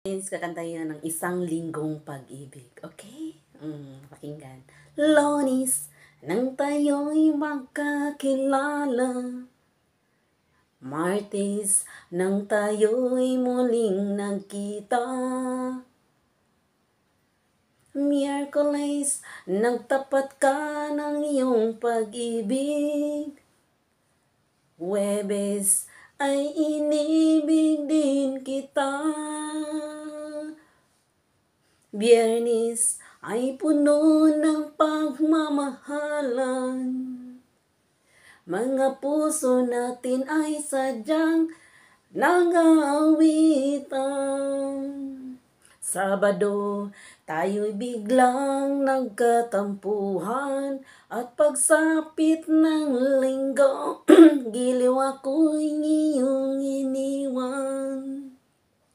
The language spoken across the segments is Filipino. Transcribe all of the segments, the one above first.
Friends, kakantahin na ng isang linggong pag-ibig. Okay? Mm, pakinggan. Lonis, nang tayo'y magkakilala. Martes, nang tayo'y muling nagkita. Miyerkules, nagtapat ka ng iyong pag-ibig. Webes, ay inibig din kita. Biyernes ay puno ng pagmamahalan. Mga puso natin ay sadyang nag-aawitan. Sabado, tayo'y biglang nagkatampuhan at pagsapit ng linggo, giliw ako'y iyong iniwan.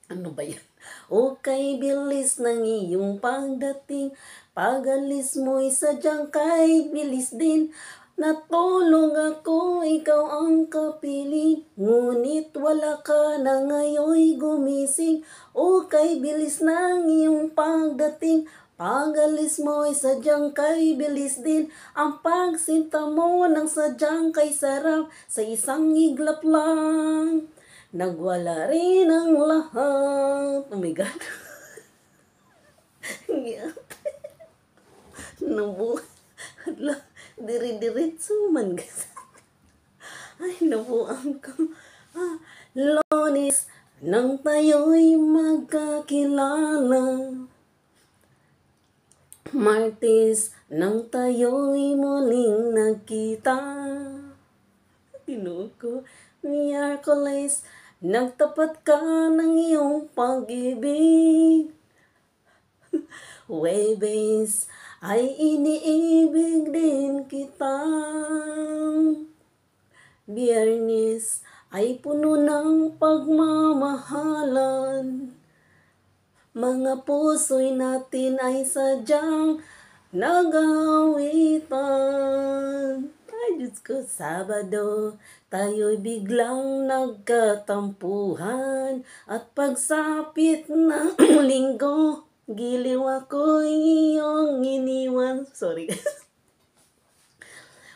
Ano ba yan? O kay bilis ng iyong pagdating, pagalis mo'y sadyang kay bilis din. Natulong ako, ikaw ang kapiling Ngunit wala ka na ngayon gumising O kay bilis ng iyong pagdating Pagalis mo'y sadyang kay bilis din Ang pagsinta mo ng sadyang kay sarap Sa isang iglap lang Nagwala rin ang lahat. Oh my God. nabuhay. Hala, diri-diritso man Ay, nabuang ko. Ah, Lonis, nang tayo'y magkakilala. Martis, nang tayo'y muling nakita. Tinuog ko. Miyerkules, Nagtapat ka ng iyong pag-ibig. Webes, ay iniibig din kita. Biyernes ay puno ng pagmamahalan. Mga puso'y natin ay sadyang nag ay, Diyos ko, Sabado, tayo'y biglang nagkatampuhan at pagsapit na linggo, giliw ako iyong iniwan. Sorry.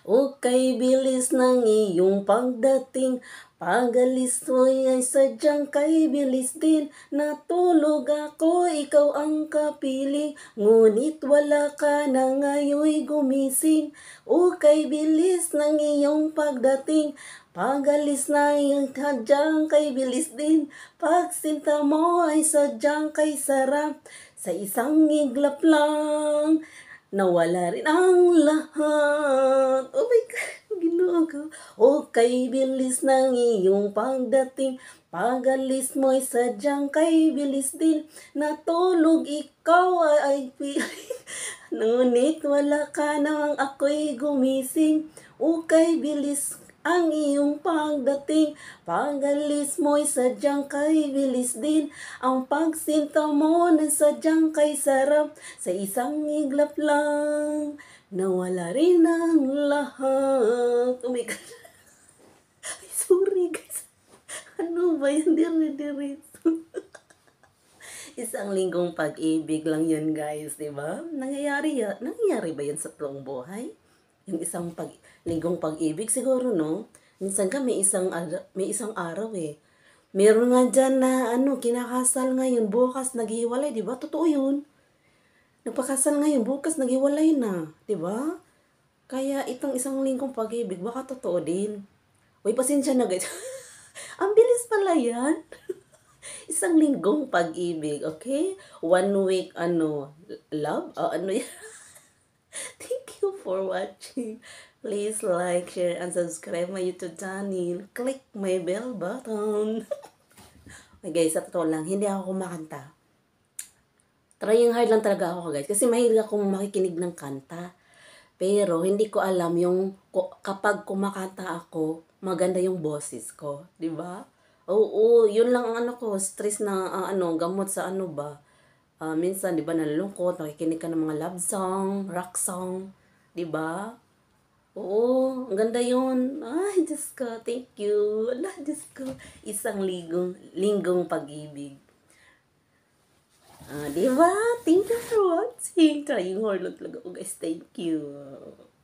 o kay bilis ng iyong pagdating Pagalis mo'y ay sadyang kay bilis din, natulog ako, ikaw ang kapiling, ngunit wala ka na ngayoy gumising, o kay bilis ng iyong pagdating, Pagalis na yung sadyang kay bilis din, pagsinta mo ay sadyang kay sarap, sa isang iglap lang, nawala rin ang lahat. Oh my God! ako O kay bilis ng iyong pagdating Pagalis mo'y sadyang kay bilis din Natulog ikaw ay, ay Ngunit wala ka nang ako'y gumising O kay bilis ang iyong pagdating. Pagalis mo'y sadyang kay bilis din, ang pagsinta mo na sadyang kay sarap, sa isang iglap lang, nawala rin ang lahat. Oh my God. Ay, sorry guys. Ano ba yan? Dire-diretso. isang linggong pag-ibig lang yun guys, di ba? Nangyayari, nangyayari ba yan sa totoong buhay? yung isang pag, linggong pag-ibig siguro, no? Minsan ka may isang, may isang araw eh. Meron nga diyan na ano, kinakasal ngayon, bukas naghiwalay, di ba? Totoo yun. Nagpakasal ngayon, bukas naghiwalay na, di ba? Kaya itong isang linggong pag-ibig, baka totoo din. Uy, pasensya na guys. Ang bilis pala yan. isang linggong pag-ibig, okay? One week, ano, love? Uh, ano yan? for watching. Please like, share, and subscribe my YouTube channel. Click my bell button. okay guys, sa totoo lang, hindi ako kumakanta. Trying hard lang talaga ako guys. Kasi mahilig akong makikinig ng kanta. Pero hindi ko alam yung kapag kumakanta ako, maganda yung boses ko. ba? Diba? Oo, yun lang ang ano ko, stress na uh, ano, gamot sa ano ba. Uh, minsan, di ba, nalulungkot, nakikinig ka ng mga love song, rock song. 'Di ba? Oo, ang ganda yun. Ay, Diyos ko, thank you. Ala, Diyos ko. Isang linggong, linggong pag-ibig. Ah, di ba? Thank you for watching. Trying hard lang talaga ako, guys. Thank you.